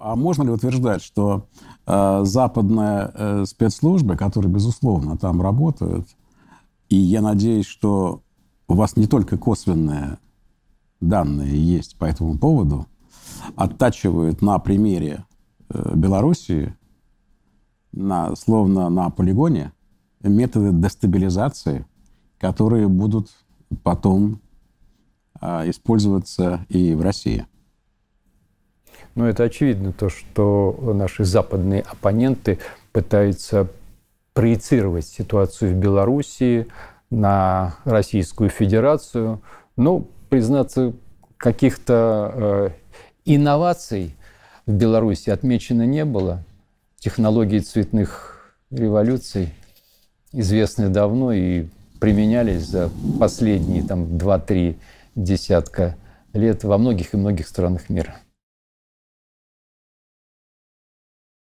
А можно ли утверждать, что э, западные э, спецслужбы, которые, безусловно, там работают, и я надеюсь, что у вас не только косвенные данные есть по этому поводу, оттачивают на примере э, Белоруссии, на, словно на полигоне, методы дестабилизации, которые будут потом э, использоваться и в России. Но это очевидно, то, что наши западные оппоненты пытаются проецировать ситуацию в Белоруссии на Российскую Федерацию. Ну, признаться, каких-то э, инноваций в Беларуси отмечено не было. Технологии цветных революций известны давно и применялись за последние там, 2-3 десятка лет во многих и многих странах мира.